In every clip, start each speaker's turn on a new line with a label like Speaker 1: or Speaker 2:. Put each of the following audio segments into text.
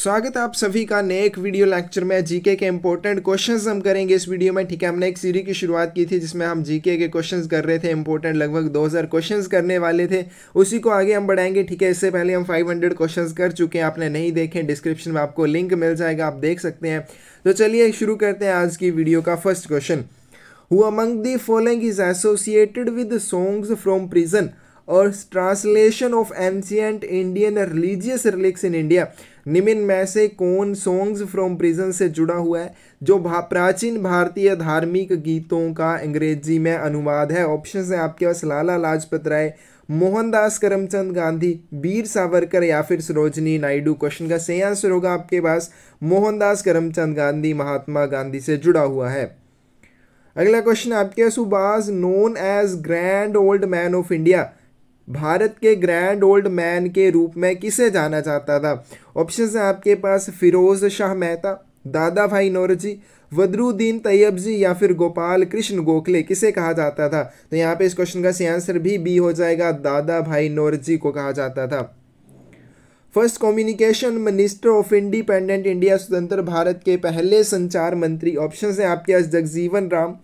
Speaker 1: स्वागत है आप सभी का नए एक वीडियो लेक्चर में जीके के इम्पोर्टेंट क्वेश्चंस हम करेंगे इस वीडियो में ठीक है हमने एक सीरीज की शुरुआत की थी जिसमें हम जीके के क्वेश्चंस कर रहे थे इंपॉर्टेंट लगभग 2000 क्वेश्चंस करने वाले थे उसी को आगे हम बढ़ाएंगे ठीक है इससे पहले हम 500 हंड्रेड कर चुके हैं आपने नहीं देखे डिस्क्रिप्शन में आपको लिंक मिल जाएगा आप देख सकते हैं तो चलिए शुरू करते हैं आज की वीडियो का first question who among the following is associated with songs from prison और translation of ancient Indian religious relics in India निमिन में से कौन सॉन्ग्स फ्रॉम प्रिजन से जुड़ा हुआ है जो भा, प्राचीन भारतीय धार्मिक गीतों का अंग्रेजी में अनुवाद है ऑप्शन है आपके पास लाला लाजपत राय मोहनदास करमचंद गांधी वीर सावरकर या फिर सरोजनी नायडू क्वेश्चन का सही आंसर होगा आपके पास मोहनदास करमचंद गांधी महात्मा गांधी से जुड़ा हुआ है अगला क्वेश्चन आपके सुबाज known as grand old man of India Bharat के ग्रैंड ओल्ड मैन के रूप में किसे जाना जाता था ऑप्शन है आपके पास फिरोज़ शाह मेहता दादा भाई नौरजी बदरुद्दीन तैयब जी या फिर गोपाल कृष्ण गोखले किसे कहा जाता था तो यहाँ पे इस क्वेश्चन का सही आंसर भी बी हो जाएगा दादा भाई नौरजी को कहा जाता था first communication minister of independent India स्वतंत्र भारत के पहले संचार मंत्री ऑप्शन है आपके पास जगजीवन राम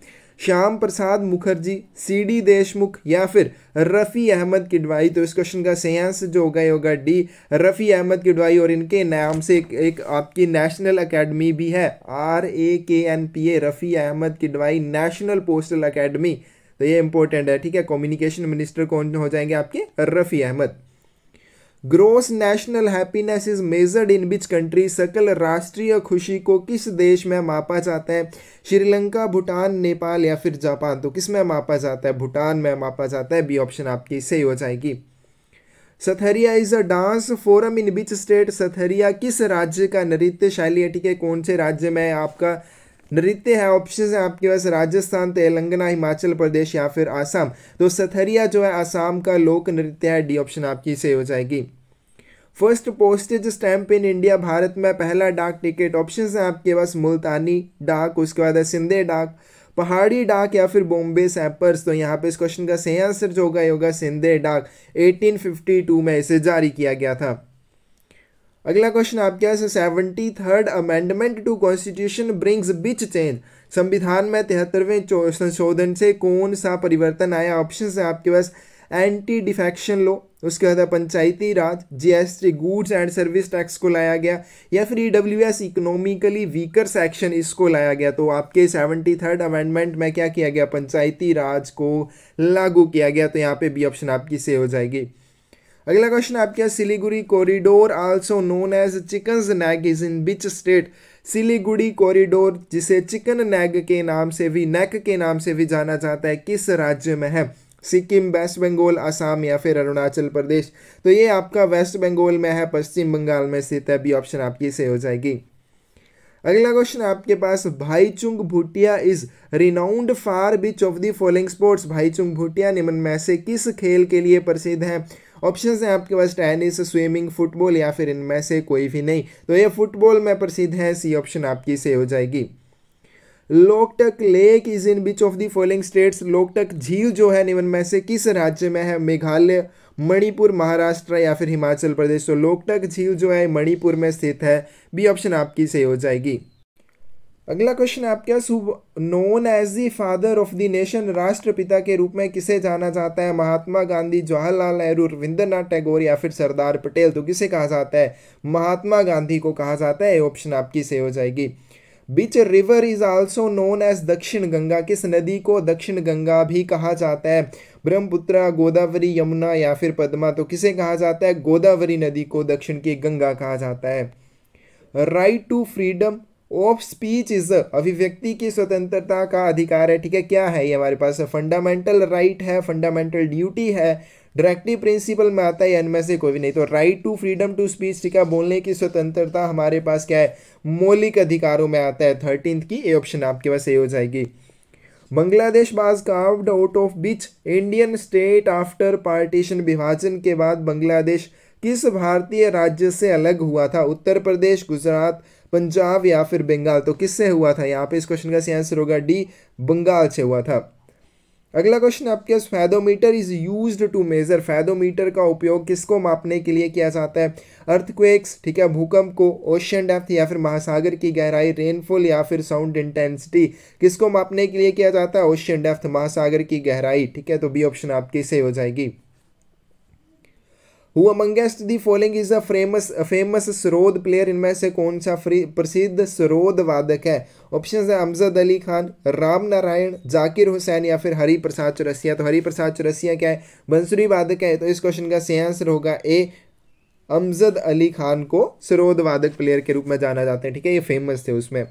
Speaker 1: श्याम प्रसाद मुखर्जी सी डी देशमुख या फिर रफ़ी अहमद किडवाई तो इस क्वेश्चन का सही आंसर जो होगा ये होगा डी रफ़ी अहमद किडवाई और इनके नाम से एक, एक आपकी नेशनल अकेडमी भी है R A K N P A Rafi Ahmed Kidwai national postal academy तो ये इंपॉर्टेंट है ठीक है कम्युनिकेशन मिनिस्टर कौन हो जाएंगे आपके Rafi Ahmed gross national happiness is measured in which country सकल राष्ट्रीय खुशी को किस देश में मापा जाता है श्रीलंका भूटान नेपाल या फिर जापान तो किस में मापा जाता है भूटान में मापा जाता है बी ऑप्शन आपकी सही हो जाएगी Sattriya is a dance forum in which state Sattriya किस राज्य का नृत्य शैली है ठीक है कौन से राज्य में आपका नृत्य है ऑप्शन है आपके पास राजस्थान तेलंगाना हिमाचल प्रदेश या फिर आसाम तो सथरिया जो है आसाम का लोक नृत्य है डी ऑप्शन आपकी सही हो जाएगी first postage stamp in India Bharat में पहला डाक टिकट ऑप्शन है आपके पास मुल्तानी डाक उसके बाद है सिंधे डाक पहाड़ी डाक या फिर बॉम्बे सैपर्स तो यहाँ पे इस क्वेश्चन का सही आंसर जो होगा ये होगा सिंधे डाक 1852 में इसे जारी किया गया था अगला क्वेश्चन आपके पास seventy third amendment to constitution brings which change संविधान में तिहत्तरवें संशोधन से कौन सा परिवर्तन आया ऑप्शन है आपके पास एंटी डिफेक्शन लो उसके बाद Panchayati Raj GST goods and service tax को लाया गया या फिर W S economically weaker section इसको लाया गया तो आपके सेवेंटी थर्ड अमेंडमेंट में क्या किया गया पंचायती राज को लागू किया गया तो यहाँ पे बी ऑप्शन आपकी से हो जाएगी अगला क्वेश्चन आपके यहाँ Siliguri corridor also known as chicken neck is in which state Siliguri corridor जिसे चिकन नैग के नाम से भी नैक के नाम से भी जाना जाता है किस राज्य में है सिक्किम वेस्ट बंगाल आसाम या फिर अरुणाचल प्रदेश तो ये आपका वेस्ट बंगाल में है पश्चिम बंगाल में स्थित है बी ऑप्शन आपकी से हो जाएगी अगला क्वेश्चन आपके पास Bhaichung Bhutia is renowned for which of the following sports Bhaichung Bhutia निम्न में से किस खेल के लिए प्रसिद्ध है ऑप्शन हैं आपके पास टेनिस स्विमिंग फुटबॉल या फिर इनमें से कोई भी नहीं तो ये फुटबॉल में प्रसिद्ध है सी ऑप्शन आपकी से हो जाएगी Loktak lake is in which of the following states Loktak झील जो है निवन में से किस राज्य में है मेघालय मणिपुर महाराष्ट्र या फिर हिमाचल प्रदेश तो लोकटक झील जो है मणिपुर में स्थित है बी ऑप्शन आपकी सही हो जाएगी अगला क्वेश्चन है आपके known as the father of the nation राष्ट्रपिता के रूप में किसे जाना जाता है महात्मा गांधी जवाहरलाल नेहरू रविंद्रनाथ टैगोर या फिर सरदार पटेल तो किसे कहा जाता है महात्मा गांधी को कहा जाता है ऑप्शन आपकी से हो जाएगी which river is also known as Dakshin Ganga किस नदी को दक्षिण गंगा भी कहा जाता है ब्रह्मपुत्र गोदावरी यमुना या फिर पद्मा तो किसे कहा जाता है गोदावरी नदी को दक्षिण की गंगा कहा जाता है right to freedom of speech is अभिव्यक्ति की स्वतंत्रता का अधिकार है ठीक है क्या है ये हमारे पास फंडामेंटल राइट right है फंडामेंटल ड्यूटी है डायरेक्टली प्रिंसिपल में आता है इनमें से कोई भी नहीं तो right to freedom to speech ठीक है बोलने की स्वतंत्रता हमारे पास क्या है मौलिक अधिकारों में आता है थर्टींथ की ए ऑप्शन आपके पास ये हो जाएगी Bangladesh was carved out of which Indian state after partition विभाजन के बाद बांग्लादेश किस भारतीय राज्य से अलग हुआ था उत्तर प्रदेश गुजरात पंजाब या फिर बंगाल तो किससे हुआ था यहाँ पे इस क्वेश्चन का सही आंसर होगा डी बंगाल से हुआ था अगला क्वेश्चन आपके पास fathometer is used to measure fathometer का उपयोग किसको मापने के लिए किया जाता है अर्थक्वेक्स ठीक है भूकंप को ओशियन डेप्थ या फिर महासागर की गहराई रेनफॉल या फिर साउंड इंटेंसिटी किसको मापने के लिए किया जाता है ओशियन डेप्थ महासागर की गहराई ठीक है तो बी ऑप्शन आपकी सही हो जाएगी who amongest the following is a famous famous sarod player इनमें से कौन सा प्रसिद्ध सरोद वादक है ऑप्शन है अमजद अली खान राम नारायण जाकिर हुसैन या फिर हरी प्रसाद चौरसिया तो हरी प्रसाद चौरसिया क्या है बंसुरी वादक है तो इस क्वेश्चन का सही आंसर होगा ए अमजद अली खान को सरोद वादक प्लेयर के रूप में जाना जाता है ठीक है ये फेमस थे उसमें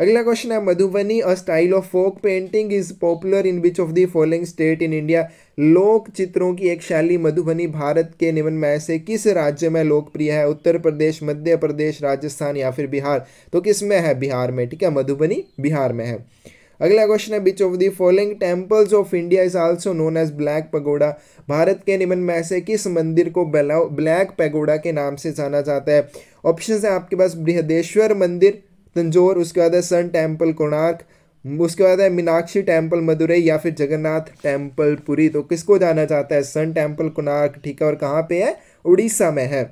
Speaker 1: अगला क्वेश्चन है Madhubani a style of folk painting is popular in which of the following state in India लोक चित्रों की एक शैली मधुबनी भारत के निम्न में से किस राज्य में लोकप्रिय है उत्तर प्रदेश मध्य प्रदेश राजस्थान या फिर बिहार तो किस में है बिहार में ठीक है मधुबनी बिहार में है अगला क्वेश्चन है which of the following temples of India is also known as black pagoda Bharat के निम्न में से किस मंदिर को ब्लैक पैगोडा के नाम से जाना जाता है ऑप्शन है आपके पास बृहदेश्वर मंदिर तंजोर उसके बाद है सन टेम्पल कोणार्क उसके बाद है मीनाक्षी टेम्पल मदुरई या फिर जगन्नाथ टेम्पल पुरी तो किसको जाना चाहता है सन टेम्पल कोणार्क ठीक है और कहाँ पे है उड़ीसा में है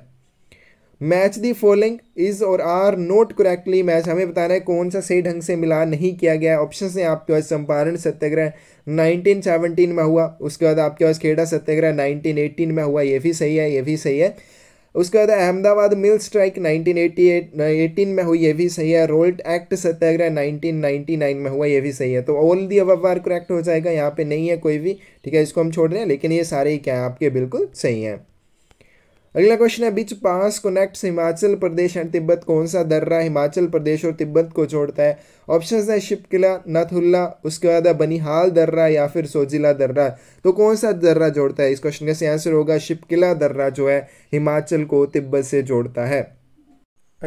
Speaker 1: मैच दी फॉलोइंग इज और आर नोट करेक्टली मैच हमें बताना है कौन सा सही ढंग से मिला नहीं किया गया ऑप्शन है आपके पास चंपारण सत्याग्रह 1917 में हुआ उसके बाद आपके पास खेड़ा सत्याग्रह 1918 में हुआ ये भी सही है ये भी सही है उसके बाद अहमदाबाद मिल स्ट्राइक 1988 18 में हुई ये भी सही है रोल्ट एक्ट सत्याग्रह 1999 में हुआ ये भी सही है तो ऑल दी अब बार करेक्ट हो जाएगा यहाँ पे नहीं है कोई भी ठीक है इसको हम छोड़ रहे हैं लेकिन ये सारे ही क्या है आपके बिल्कुल सही हैं अगला क्वेश्चन है which pass connects Himachal Pradesh and Tibet कौन सा दर्रा हिमाचल प्रदेश और तिब्बत को जोड़ता है ऑप्शन है शिपकिला नथुल्ला उसके बाद है बनिहाल दर्रा या फिर सोजिला दर्रा तो कौन सा दर्रा जोड़ता है इस क्वेश्चन का आंसर होगा शिपकिला दर्रा जो है हिमाचल को तिब्बत से जोड़ता है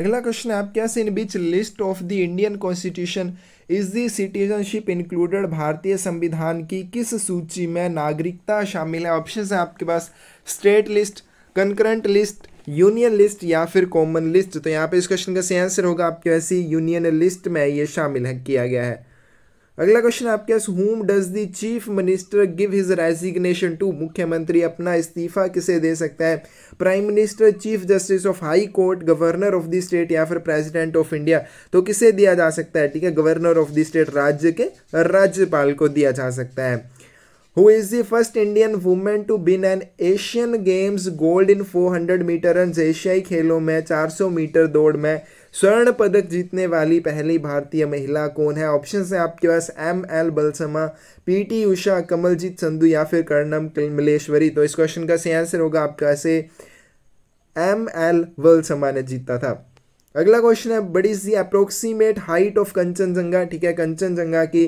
Speaker 1: अगला क्वेश्चन है आप क्या in which list of the Indian constitution is the citizenship included भारतीय संविधान की किस सूची में नागरिकता शामिल है ऑप्शन है आपके पास state list concurrent list union list या फिर कॉमन लिस्ट तो यहाँ पे इस क्वेश्चन का सही आंसर होगा आपके वैसे यूनियन लिस्ट में ये शामिल है किया गया है अगला क्वेश्चन आपके पास whom does the chief minister give his resignation to मुख्यमंत्री अपना इस्तीफा किसे दे सकता है prime minister chief justice of high court governor of the state या फिर प्रेसिडेंट ऑफ इंडिया तो किसे दिया जा सकता है ठीक है गवर्नर ऑफ द स्टेट राज्य के राज्यपाल को दिया जा सकता है who is the first Indian woman to win an Asian Games gold in 400 metre run एशियाई खेलों में 400 मीटर दौड़ में स्वर्ण पदक जीतने वाली पहली भारतीय महिला कौन है ऑप्शन है आपके पास M L Valsamma P T Usha Kamaljeet Sandhu या फिर कर्णम मलेश्वरी तो इस क्वेश्चन का सही आंसर होगा आपका से एम एल बलसमा ने जीता था अगला क्वेश्चन है बड़ी सी अप्रोक्सीमेट हाइट ऑफ कंचनजंगा ठीक है कंचनजंगा की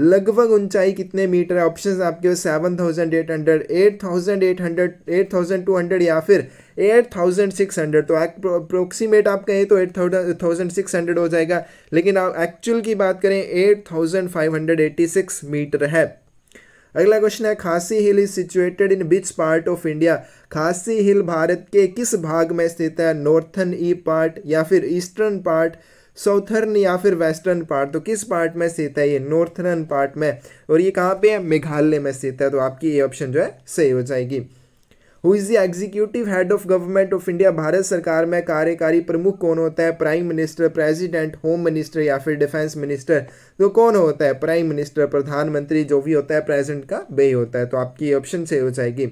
Speaker 1: लगभग ऊंचाई कितने मीटर है ऑप्शन आपके पास seven thousand eight hundred eight thousand eight hundred eight thousand two hundred या फिर एट थाउजेंड सिक्स हंड्रेड तो अप्रोक्सीमेट आप कहें तो एट थाउजेंड सिक्स हंड्रेड हो जाएगा लेकिन आप एक्चुअल की बात करें eight thousand five hundred eighty six metre है अगला क्वेश्चन है Khasi hill is situated in which part of India Khasi hill Bharat के किस भाग में स्थित है नॉर्थन ई पार्ट या फिर ईस्टर्न पार्ट साउथर्न या फिर वेस्टर्न पार्ट तो किस पार्ट में स्थित है ये नॉर्थर्न पार्ट में और ये कहाँ पे है मेघालय में स्थित है तो आपकी ये ऑप्शन जो है सही हो जाएगी who is the executive head of government of India Bharat सरकार में कार्यकारी प्रमुख कौन होता है prime minister president home minister या फिर डिफेंस मिनिस्टर तो कौन होता है प्राइम मिनिस्टर प्रधानमंत्री जो भी होता है प्रेजेंट का बे होता है तो आपकी ऑप्शन सही हो जाएगी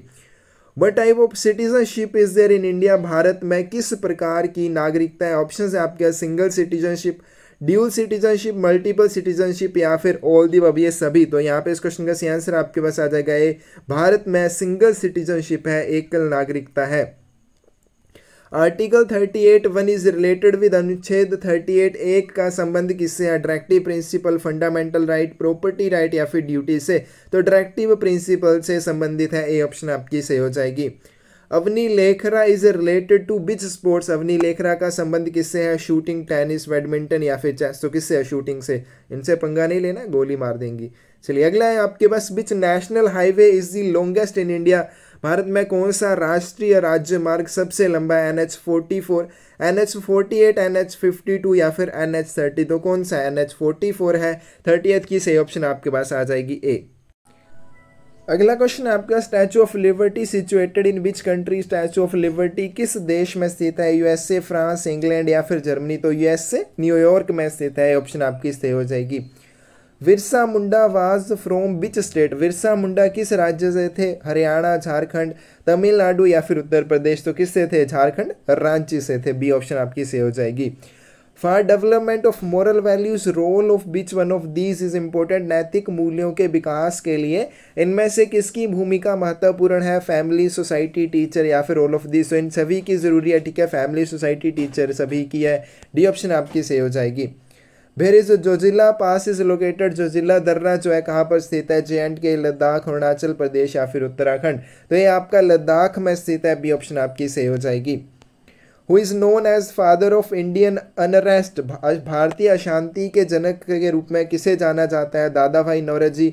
Speaker 1: what type of citizenship is there in India Bharat में किस प्रकार की नागरिकता है ऑप्शन है आपके single citizenship dual citizenship multiple citizenship या फिर ऑल दी अब ये सभी तो यहाँ पे इस क्वेश्चन का सी आंसर आपके पास आ जाएगा ये भारत में सिंगल सिटीजनशिप है एकल नागरिकता है article 38 one is related with अनुच्छेद 38 एक का संबंध किससे है directive principle fundamental right property right या फिर ड्यूटी से तो डायरेक्टिव प्रिंसिपल से संबंधित है ए ऑप्शन आपकी सही हो जाएगी Avani Lekhara is related to which sports Avani Lekhara का संबंध किससे है शूटिंग टेनिस बैडमिंटन या फिर चेस तो किससे है शूटिंग से इनसे पंगा नहीं लेना गोली मार देंगी चलिए अगला है आपके पास which national highway is the longest in India Bharat में कौन सा राष्ट्रीय राज्य मार्ग सबसे लंबा है N H forty four N H forty eight N H fifty two या फिर एन एच थर्टी तो कौन सा एन एच फोर्टी फोर है थर्टी की सही ऑप्शन आपके पास आ जाएगी ए अगला क्वेश्चन आपका statue of liberty situated in which country statue of liberty किस देश में स्थित है यूएसए फ्रांस इंग्लैंड या फिर जर्मनी तो यूएसए न्यूयॉर्क में स्थित है ऑप्शन आपकी सही हो जाएगी Birsa Munda was from which state Birsa Munda किस राज्य से थे हरियाणा झारखंड तमिलनाडु या फिर उत्तर प्रदेश तो किससे थे झारखंड रांची से थे बी ऑप्शन आपकी से हो जाएगी for development of moral values role of which one of these is important नैतिक मूल्यों के विकास के लिए इनमें से किसकी भूमिका महत्वपूर्ण है फैमिली सोसाइटी टीचर या फिर रोल ऑफ दीज तो इन सभी की जरूरी है ठीक है फैमिली सोसाइटी टीचर सभी की है डी ऑप्शन आपकी से हो जाएगी is Zojila pass is located Zojila दर्रा जो है कहाँ पर स्थित है जे एंड के लद्दाख अरुणाचल प्रदेश या फिर उत्तराखंड तो ये आपका लद्दाख में स्थित है बी ऑप्शन आपकी सही हो जाएगी who is known as father of Indian unrest भारतीय अशांति के जनक के रूप में किसे जाना जाता है दादा भाई नौरजी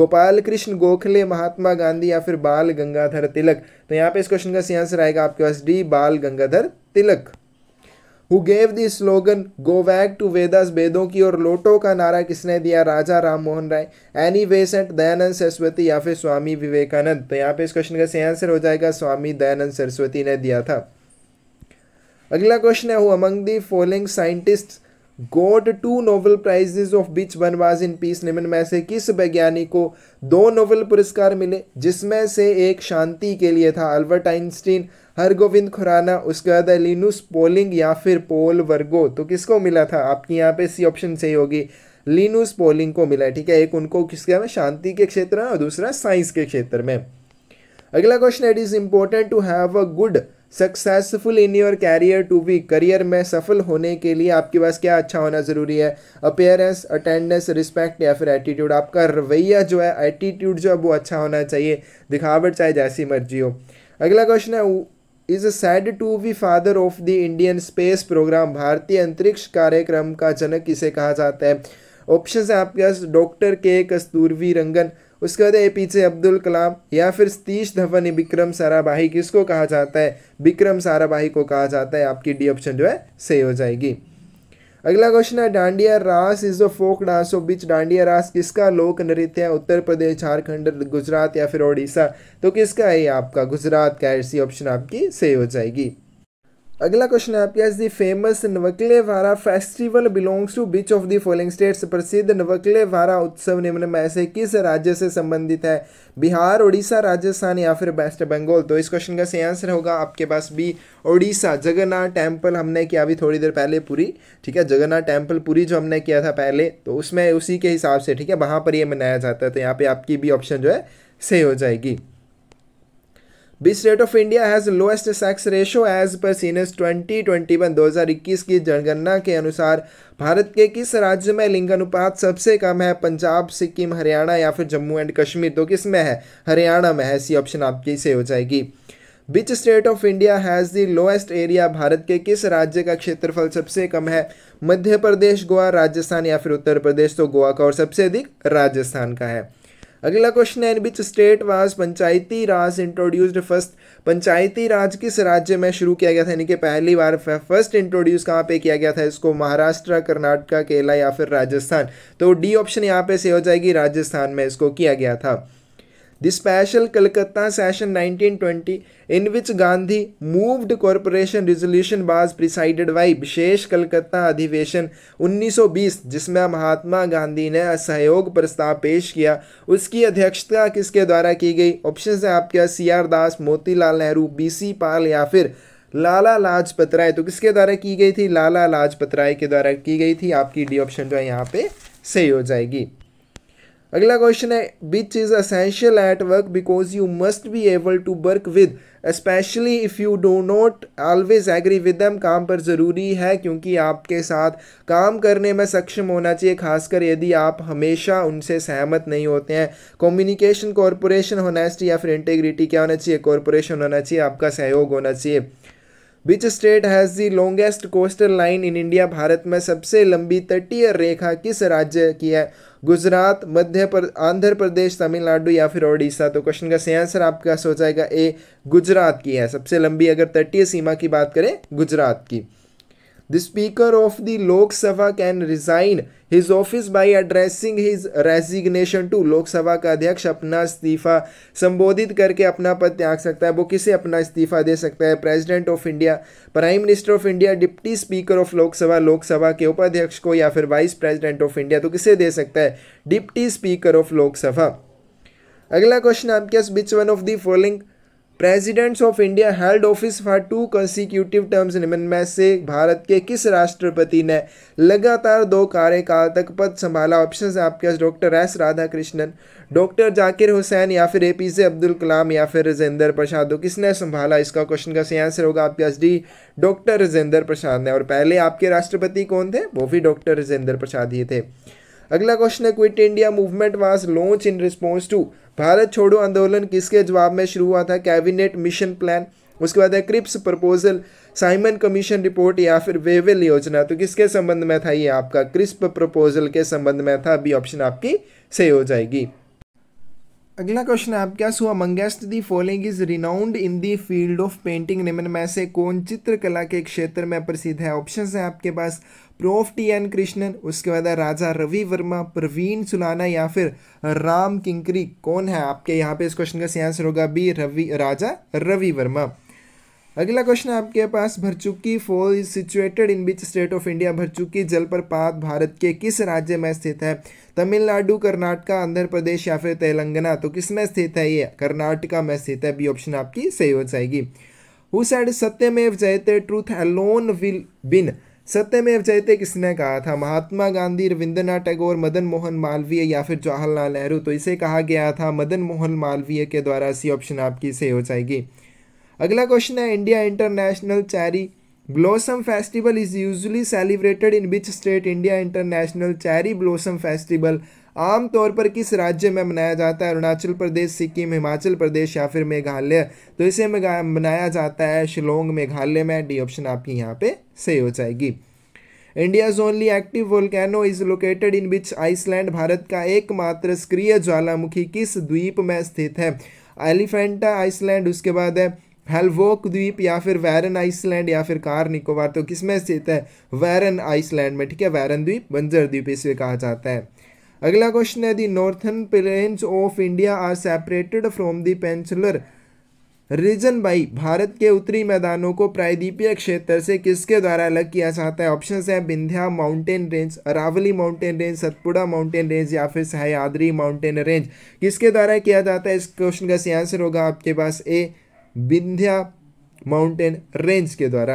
Speaker 1: गोपाल कृष्ण गोखले महात्मा गांधी या फिर बाल गंगाधर तिलक तो यहाँ पे इस क्वेश्चन का सी आंसर आएगा आपके पास D Bal Gangadhar Tilak who gave the slogan go back to Vedas वेदों की और लोटो का नारा किसने दिया राजा राम मोहन राय एनी बेसेंट दयानंद सरस्वती या फिर स्वामी विवेकानंद तो यहाँ पे इस क्वेश्चन का सही आंसर हो जाएगा स्वामी दयानंद सरस्वती ने दिया था अगला क्वेश्चन है who among the following scientist got two Nobel prizes of which one was in peace निम्न में से किस वैज्ञानिक को दो नोबेल पुरस्कार मिले जिसमें से एक शांति के लिए था अल्बर्ट आइंस्टीन हरगोविंद खुराना उसके बाद लिनुस पोलिंग या फिर पोल वर्गो तो किसको मिला था आपकी यहाँ पे सी ऑप्शन सही होगी लिनुस पोलिंग को मिला ठीक है एक उनको किसके में शांति के क्षेत्र में और दूसरा साइंस के क्षेत्र में अगला question it is important to have a good successful in your career to be career में सफल होने के लिए आपके पास क्या अच्छा होना ज़रूरी है अपेयरेंस अटेंडेंस रिस्पेक्ट या फिर एटीट्यूड आपका रवैया जो है एटीट्यूड जो है वो अच्छा होना चाहिए दिखावट चाहे जैसी मर्जी हो अगला क्वेश्चन है is said to be father of the Indian space programme भारतीय अंतरिक्ष कार्यक्रम का जनक इसे कहा जाता है ऑप्शन है आपके पास डॉक्टर के कस्तूरवी रंगन उसके बाद ए पीछे अब्दुल कलाम या फिर सतीश धवन विक्रम साराभाई किसको कहा जाता है विक्रम साराभाई को कहा जाता है आपकी डी ऑप्शन जो है सही हो जाएगी अगला क्वेश्चन है Dandiya Raas is a folk dance of which Dandiya Raas किसका लोक नृत्य है उत्तर प्रदेश झारखंड गुजरात या फिर उड़ीसा तो किसका है आपका गुजरात का ऐसी ऑप्शन आपकी सही हो जाएगी अगला क्वेश्चन है आपके पास दी famous Navakalevara festival belongs to which of the following states प्रसिद्ध नवकले वारा उत्सव निम्न में से किस राज्य से संबंधित है बिहार उड़ीसा राजस्थान या फिर वेस्ट बंगाल तो इस क्वेश्चन का सही आंसर होगा आपके पास भी उड़ीसा जगन्नाथ टेम्पल हमने किया अभी थोड़ी देर पहले पूरी ठीक है जगन्नाथ टेम्पल पूरी जो हमने किया था पहले तो उसमें उसी के हिसाब से ठीक है वहाँ पर ये मनाया जाता है तो यहाँ पर आपकी भी ऑप्शन जो है सही हो जाएगी which state of India has lowest sex ratio as per census twenty twenty one दो हज़ार इक्कीस की जनगणना के अनुसार भारत के किस राज्य में अनुपात सबसे कम है पंजाब सिक्किम हरियाणा या फिर जम्मू एंड कश्मीर तो किस में है हरियाणा में है ऐसी ऑप्शन आपकी से हो जाएगी which state of India has the lowest area Bharat के किस राज्य का क्षेत्रफल सबसे कम है मध्य प्रदेश गोवा राजस्थान या फिर उत्तर प्रदेश तो गोवा का और सबसे अधिक राजस्थान का है अगला क्वेश्चन है in which state was Panchayati Raj introduced first Panchayati Raj किस राज्य में शुरू किया गया था यानी कि पहली बार फर्स्ट इंट्रोड्यूस कहाँ पे किया गया था इसको महाराष्ट्र कर्नाटका केरला या फिर राजस्थान तो डी ऑप्शन यहाँ पे से हो जाएगी राजस्थान में इसको किया गया था The Special Calcutta Session 1920, in which Gandhi moved corporation resolution, was presided by विशेष कलकत्ता अधिवेशन 1920, जिसमें महात्मा गांधी ने असहयोग प्रस्ताव पेश किया उसकी अध्यक्षता किसके द्वारा की गई ऑप्शन है आपके यहाँ C R Das Motilal Nehru B C Pal या फिर लाला लाजपत राय तो किसके द्वारा की गई थी लाला लाजपत राय के द्वारा की गई थी आपकी डी ऑप्शन जो है यहाँ पे सही हो जाएगी अगला क्वेश्चन है which is essential at work because you must be able to work with especially if you do not always agree with them काम पर ज़रूरी है क्योंकि आपके साथ काम करने में सक्षम होना चाहिए खासकर यदि आप हमेशा उनसे सहमत नहीं होते हैं कम्युनिकेशन कॉरपोरेशन होना चाहिए या फिर इंटेग्रिटी क्या होना चाहिए कॉरपोरेशन होना चाहिए आपका सहयोग होना चाहिए which state has the longest coastal line in India Bharat में सबसे लंबी तटीय रेखा किस राज्य की है गुजरात मध्य पर आंध्र प्रदेश तमिलनाडु या फिर ओडिशा तो क्वेश्चन का सही आंसर आपका हो जाएगा ए गुजरात की है सबसे लंबी अगर तटीय सीमा की बात करें गुजरात की the speaker of the Lok Sabha can resign his office by addressing his resignation to Lok Sabha का अध्यक्ष अपना इस्तीफा संबोधित करके अपना पद त्याग सकता है वो किसे अपना इस्तीफा दे सकता है president of India prime minister of India deputy speaker of Lok Sabha Lok Sabha के उपाध्यक्ष को या फिर वाइस प्रेजिडेंट ऑफ इंडिया तो किसे दे सकता है डिप्टी स्पीकर ऑफ लोकसभा अगला क्वेश्चन आपके पास which one of the following presidents of India held office for two consecutive terms में से भारत के किस राष्ट्रपति ने लगातार दो कार्यकाल तक पद संभाला ऑप्शन आपके पास doctor S Radhakrishnan doctor Zakir Hussain या फिर ए पी जे अब्दुल कलाम या फिर राजेंद्र प्रसाद हो किसने संभाला इसका क्वेश्चन का सही आंसर होगा आपके पास डी डॉक्टर राजेंद्र प्रसाद ने और पहले आपके राष्ट्रपति कौन थे वो भी डॉक्टर राजेंद्र प्रसाद ही थे अगला क्वेश्चन है quit India movement was launched in response to Bharat छोड़ो आंदोलन किसके जवाब में शुरू हुआ था कैबिनेट मिशन प्लान उसके बाद है Cripps proposal Simon commission report या फिर वेवेल योजना तो किसके संबंध में था ये आपका क्रिस्प प्रपोजल के संबंध में था अभी ऑप्शन आपकी सही हो जाएगी अगला क्वेश्चन है आपके पास who amongst the following is renowned in the field of painting निम्न में से कौन चित्रकला के क्षेत्र में प्रसिद्ध है ऑप्शन है आपके पास प्रोफ टी एन कृष्णन उसके बाद राजा रवि वर्मा प्रवीण सुलाना या फिर राम किंकरी कौन है आपके यहाँ पे इस क्वेश्चन का सही आंसर होगा बी रवि राजा रवि वर्मा अगला क्वेश्चन आपके पास Bharachukki fall is situated in which state of India Bharachukki जलप्रपात भारत के किस राज्य में स्थित है तमिलनाडु कर्नाटका आंध्र प्रदेश या फिर तेलंगाना तो किस में स्थित है ये कर्नाटका में स्थित है बी ऑप्शन आपकी सही हो जाएगी हु सैड सत्यमेव जयते ट्रूथ एलोन विल बिन सत्यमेव जयते किसने कहा था महात्मा गांधी रविंद्रनाथ टैगोर मदन मोहन मालवीय या फिर जवाहरलाल नेहरू तो इसे कहा गया था मदन मोहन मालवीय के द्वारा सी ऑप्शन आपकी सही हो जाएगी अगला क्वेश्चन है India international cherry blossom festival is usually celebrated in which state India international cherry blossom festival आमतौर पर किस राज्य में मनाया जाता है अरुणाचल प्रदेश सिक्किम हिमाचल प्रदेश या फिर मेघालय तो इसे मनाया जाता है शिलोंग मेघालय में डी ऑप्शन आपकी यहाँ पे सही हो जाएगी India's only active volcano is located in which island Bharat का एकमात्र सक्रिय ज्वालामुखी किस द्वीप में स्थित है एलिफेंटा आइसलैंड उसके बाद है हेलवोक द्वीप या फिर वैरन आइसलैंड या फिर कार निकोबार तो किस में स्थित है वैरन आइसलैंड में ठीक है वैरन द्वीप बंजर द्वीप इसे कहा जाता है अगला क्वेश्चन है the northern plains of India are separated from the peninsular region by Bharat के उत्तरी मैदानों को प्रायद्वीपीय क्षेत्र से किसके द्वारा अलग किया जाता है ऑप्शन है Vindhya mountain range Aravalli mountain range Satpura mountain range या फिर सहयाद्री माउंटेन रेंज किसके द्वारा किया जाता है इस क्वेश्चन का सही आंसर होगा आपके पास ए विंध्या माउंटेन रेंज के द्वारा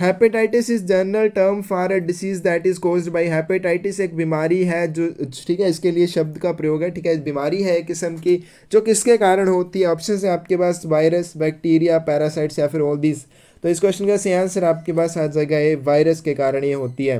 Speaker 1: hepatitis is general term for a disease that is cause by hepatitis एक बीमारी है जो ठीक है इसके लिए शब्द का प्रयोग है ठीक है बीमारी है एक किस्म की जो किसके कारण होती है ऑप्शन है आपके पास वायरस बैक्टीरिया पैरासाइट्स या फिर ऑल दिस तो इस क्वेश्चन का सही आंसर आपके पास आ जाएगा ये वायरस के कारण ये होती है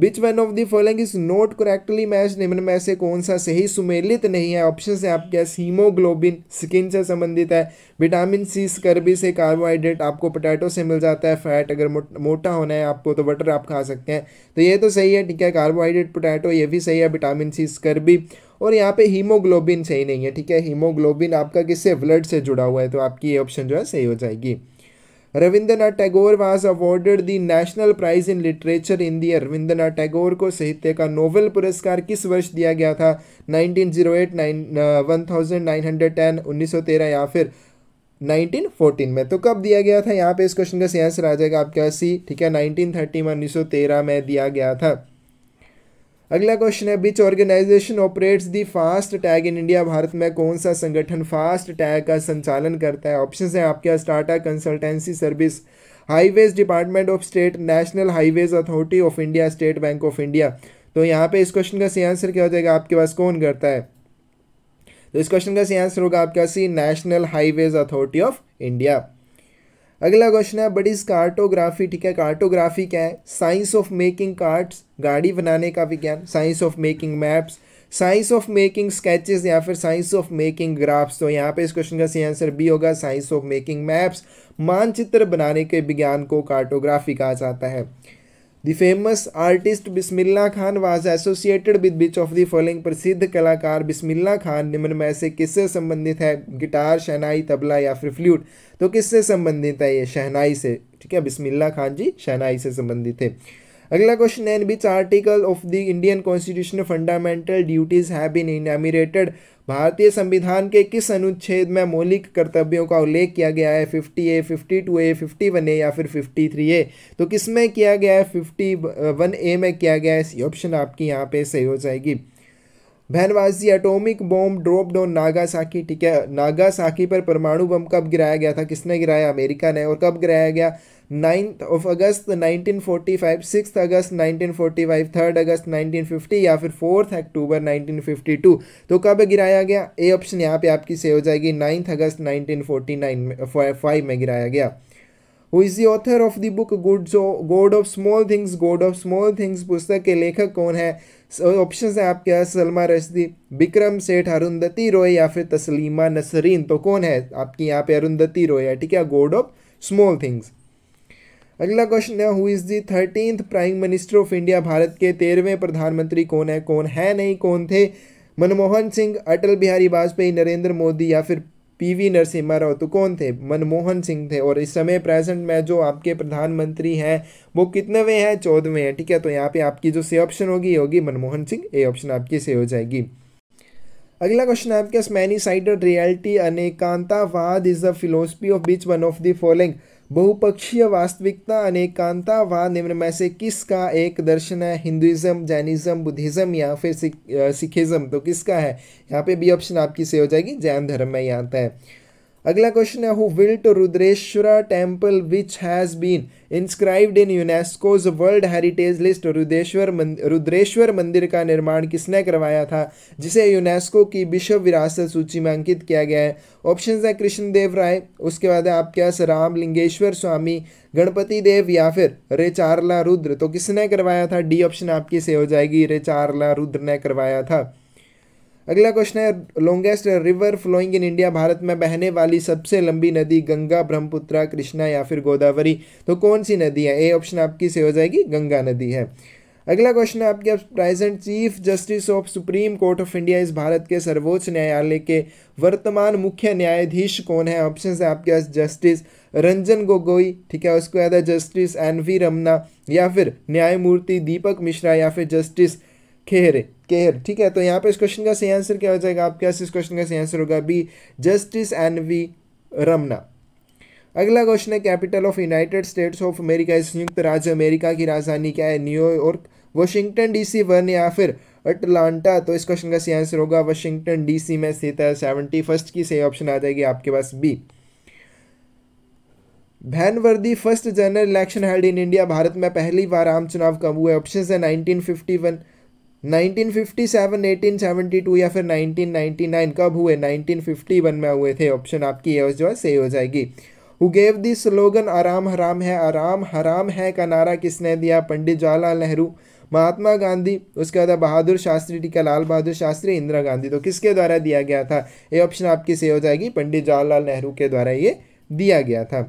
Speaker 1: which one of the following is not correctly match निम्न में से कौन सा सही सुमेलित नहीं है ऑप्शन है आपके पास हीमोग्लोबिन स्किन से संबंधित है विटामिन सी स्कर्बी से कार्बोहाइड्रेट आपको पोटैटो से मिल जाता है फैट अगर मोटा होना है आपको तो बटर आप खा सकते हैं तो ये तो सही है ठीक है कार्बोहाइड्रेट पोटैटो ये भी सही है विटामिन सी स्कर्बी और यहाँ पे हीमोग्लोबिन सही नहीं है ठीक है हीमोग्लोबिन आपका किससे ब्लड से जुड़ा हुआ है तो आपकी ये ऑप्शन जो है सही हो जाएगी Rabindranath Tagore was awarded the national prize in literature in the Rabindranath Tagore को साहित्य का नोबेल पुरस्कार किस वर्ष दिया गया था 1908, एट नाइन या फिर 1914 में तो कब दिया गया था यहाँ पे इस क्वेश्चन का सही आंसर आ जाएगा आपके पास सी ठीक है 1930 में 1913 में दिया गया था अगला क्वेश्चन है which organisation operates the fast tag in India Bharat में कौन सा संगठन फास्ट टैग का संचालन करता है ऑप्शन है आपके पास consultancy service highways department of state national highways authority of India state bank of India तो यहाँ पे इस क्वेश्चन का सही आंसर क्या हो जाएगा आपके पास कौन करता है तो इस क्वेश्चन का सही आंसर होगा आपके पास C national highways authority of India अगला क्वेश्चन है बट इज़ कार्टोग्राफी ठीक है कार्टोग्राफी क्या है साइंस ऑफ मेकिंग कार्ड्स गाड़ी बनाने का विज्ञान science of making maps science of making sketches या फिर साइंस ऑफ मेकिंग ग्राफ्स तो यहाँ पे इस क्वेश्चन का सही आंसर बी होगा साइंस ऑफ मेकिंग मैप्स मानचित्र बनाने के विज्ञान को कार्टोग्राफी कहा जाता है the famous artist Bismillah Khan was associated with which of the following प्रसिद्ध कलाकार बिस्मिल्ला खान निम्न में से किससे संबंधित है गिटार शहनाई तबला या फिर फ्लूट तो किससे संबंधित है ये शहनाई से ठीक है बिस्मिल्ला खान जी शहनाई से संबंधित है अगला क्वेश्चन है which article of the Indian constitution fundamental duties have been enumerated भारतीय संविधान के किस अनुच्छेद में मौलिक कर्तव्यों का उल्लेख किया गया है fifty A fifty two A fifty one A या फिर फिफ्टी थ्री ए तो किस में किया गया है फिफ्टी वन ए में किया गया है ऑप्शन आपकी यहाँ पे सही हो जाएगी बहनवासी atomic bomb drop down Nagasaki ठीक है नागासाकी पर परमाणु बम कब गिराया गया था किसने गिराया अमेरिका ने और कब गिराया गया ninth of August 1945 six August 1945 third August 1950 या फिर फोर्थ अक्टूबर 1952 तो कब गिराया गया ए ऑप्शन यहाँ पे आपकी सही हो जाएगी नाइन्थ अगस्त नाइन में फाइव में गिराया गया who is the author of the book good जो God of small things God of small things पुस्तक के लेखक कौन है ऑप्शन है आपके यहाँ सलमा रशदी बिक्रम सेठ अरुंधति रॉय या फिर तस्लीमा नसरीन तो कौन है आपकी यहाँ पे अरुंधति रॉय है ठीक है गॉड ऑफ स्मॉल थिंग्स अगला क्वेश्चन है who is the thirteenth prime minister of India Bharat के तेरहवें प्रधानमंत्री कौन है कौन है नहीं कौन थे मनमोहन सिंह अटल बिहारी वाजपेयी नरेंद्र मोदी या फिर पीवी नरसिम्हा राव तो कौन थे मनमोहन सिंह थे और इस समय प्रेजेंट में जो आपके प्रधानमंत्री हैं वो कितने वे हैं चौदहवें हैं ठीक है तो यहाँ पे आपकी जो सी ऑप्शन होगी होगी मनमोहन सिंह ए ऑप्शन आपकी से हो जाएगी अगला क्वेश्चन है आपके many sided reality Anekantavada is the philosophy of which one of the following बहुपक्षीय वास्तविकता अनेकांता व निम्न में से किसका एक दर्शन है हिंदुइज्म जैनिज़्म बुद्धिज़्म या फिर सिख सिखिज्म तो किसका है यहाँ पे बी ऑप्शन आपकी से हो जाएगी जैन धर्म में यहाँ आता है अगला क्वेश्चन है who built Rudreshwara temple which has been inscribed in UNESCO's world heritage list Rudreshwar मंदिर रुद्रेश्वर मंदिर का निर्माण किसने करवाया था जिसे यूनेस्को की विश्व विरासत सूची में अंकित किया गया है ऑप्शन है कृष्णदेव राय उसके बाद है आपके पास राम लिंगेश्वर स्वामी गणपति देव या फिर रेचारला रुद्र तो किसने करवाया था डी ऑप्शन आपकी से हो जाएगी रेचारला रुद्र ने करवाया था अगला क्वेश्चन है longest river flowing in India Bharat में बहने वाली सबसे लंबी नदी गंगा ब्रह्मपुत्रा कृष्णा या फिर गोदावरी तो कौन सी नदी है ए ऑप्शन आपकी से हो जाएगी गंगा नदी है अगला क्वेश्चन है आपके present chief justice of supreme court of India इस भारत के सर्वोच्च न्यायालय के वर्तमान मुख्य न्यायाधीश कौन है ऑप्शन है आपके पास जस्टिस रंजन गोगोई ठीक है उसको याद है जस्टिस एन वी रमना या फिर न्यायमूर्ति दीपक मिश्रा या फिर जस्टिस खेरे केयर ठीक है तो यहाँ पे इस क्वेश्चन का सही आंसर क्या हो जाएगा आपके पास इस क्वेश्चन का सही आंसर होगा B justice N V Ramana अगला क्वेश्चन है capital of United States of America संयुक्त राज्य अमेरिका की राजधानी क्या है न्यूयॉर्क वॉशिंगटन डीसी वन या फिर अटलांटा तो इस क्वेश्चन का सही आंसर होगा वॉशिंगटन डीसी में स्थित है सेवेंटी फर्स्ट की सही ऑप्शन आ जाएगी आपके पास बी भैन वर्दी first general election held in India Bharat में पहली बार आम चुनाव कब हुआ है ऑप्शन है नाइनटीन फिफ्टी वन 1957, 1872 या फिर 1999 कब हुए 1951 में हुए थे ऑप्शन आपकी ये जो है सही हो जाएगी हु गेव दी स्लोगन आराम हराम है आराम हराम है का नारा किसने दिया पंडित जवाहरलाल नेहरू महात्मा गांधी उसके बाद बहादुर शास्त्री टीका लाल बहादुर शास्त्री इंदिरा गांधी तो किसके द्वारा दिया गया था ये ऑप्शन आपकी सही हो जाएगी पंडित जवाहरलाल नेहरू के द्वारा ये दिया गया था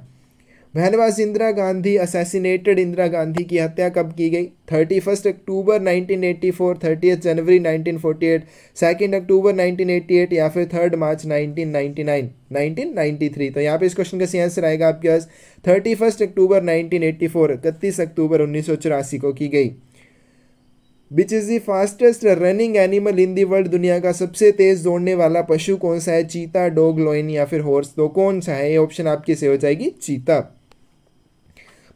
Speaker 1: महनवास इंदिरा गांधी असैसिनेटेड इंदिरा गांधी की हत्या कब की गई thirty first October 1984 thirty January nineteen forty eight second October nineteen eighty eight या फिर third March nineteen nineteen ninety nine ninety three तो यहाँ पे इस क्वेश्चन का सही आंसर आएगा आपके पास thirty first October nineteen four इकतीस अक्टूबर उन्नीस सौ चौरासी को की गई which is the fastest running animal in the world दुनिया का सबसे तेज़ दौड़ने वाला पशु कौन सा है चीता डॉग लोइन या फिर हॉर्स तो कौन सा है ये ऑप्शन आपके से हो जाएगी चीता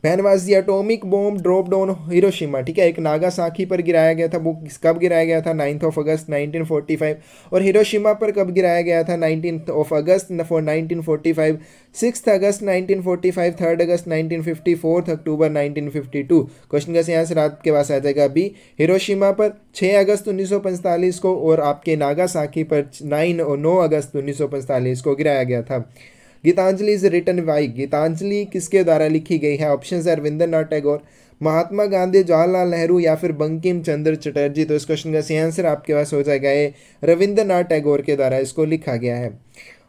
Speaker 1: when was the atomic bomb drop down Hiroshima ठीक है एक नागा साखी पर गिराया गया था वो कब गिराया गया था नाइन्थ ऑफ अगस्त 1945 और हिरोशिमा पर कब गिराया गया था nineteen of August nineteen forty five six August nineteen forty five third August fifty fourth October two question कैसे यहाँ से रात के पास आ जाएगा बी हिरोशिमा पर छः अगस्त उन्नीस सौ पैंतालीस को और आपके नागा साखी पर नाइन और नौ अगस्त उन्नीस सौ पैंतालीस को गिराया गया था Gitanjali is written by Gitanjali किसके द्वारा लिखी गई है ऑप्शन है रविंद्र नाथ टैगोर महात्मा गांधी जवाहरलाल नेहरू या फिर बंकिम चंद्र चटर्जी तो इस क्वेश्चन का सही आंसर आपके पास हो जाएगा ये रविंद्र नाथ टैगोर के द्वारा इसको लिखा गया है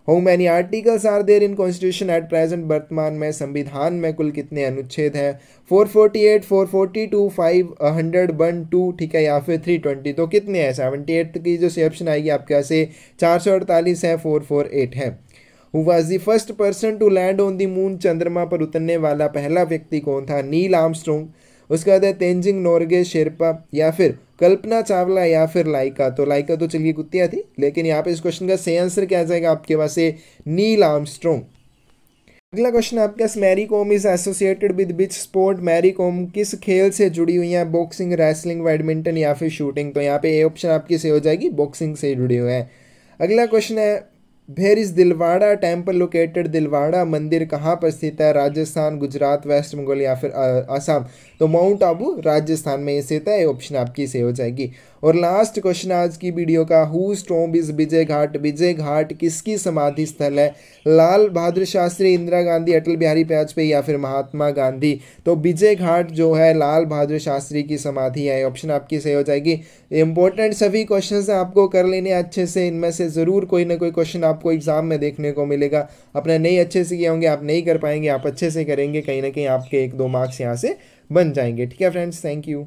Speaker 1: how many articles are there in constitution at present वर्तमान में संविधान में कुल कितने अनुच्छेद हैं 448, 442, 500, 101, 2 ठीक है या फिर 320 तो कितने हैं 78 की जो सी ऑप्शन आएगी आपके यहाँ से अड़तालीस है 448 है who was the first person to land on the moon चंद्रमा पर उतरने वाला पहला व्यक्ति कौन था नील आर्मस्ट्रोंग उसके बाद है तेंजिंग नोरगे शेरपा या फिर कल्पना चावला या फिर लाइका तो लाइका तो चलिए कुत्तिया थी लेकिन यहाँ पे इस क्वेश्चन का सही आंसर क्या जाएगा आपके पास है नील आर्मस्ट्रोंग अगला क्वेश्चन आपका Mary Kom is associated with which sport Mary Kom किस खेल से जुड़ी हुई है बॉक्सिंग रेसलिंग बैडमिंटन या फिर शूटिंग तो यहाँ पे ए ऑप्शन आपकी सही हो जाएगी बॉक्सिंग से जुड़ी हुई है अगला क्वेश्चन है where is Dilwara temple located Dilwara मंदिर कहाँ पर स्थित है राजस्थान गुजरात वेस्ट बंगाल या फिर आसाम तो माउंट आबू राजस्थान में स्थित है ये ऑप्शन आपकी सही हो जाएगी और लास्ट क्वेश्चन आज की वीडियो का हु स्टोम इज विजय घाट विजय घाट किसकी समाधि स्थल है लाल बहादुर शास्त्री इंदिरा गांधी अटल बिहारी वाजपेयी या फिर महात्मा गांधी तो विजय घाट जो है लाल बहादुर शास्त्री की समाधि है ऑप्शन आपकी सही हो जाएगी इंपॉर्टेंट सभी क्वेश्चन आपको कर लेने अच्छे से इनमें से ज़रूर कोई ना कोई क्वेश्चन आपको एग्जाम में देखने को मिलेगा अपने नहीं अच्छे से किए होंगे आप नहीं कर पाएंगे आप अच्छे से करेंगे कहीं ना कहीं आपके एक दो मार्क्स यहाँ से बन जाएंगे ठीक है फ्रेंड्स थैंक यू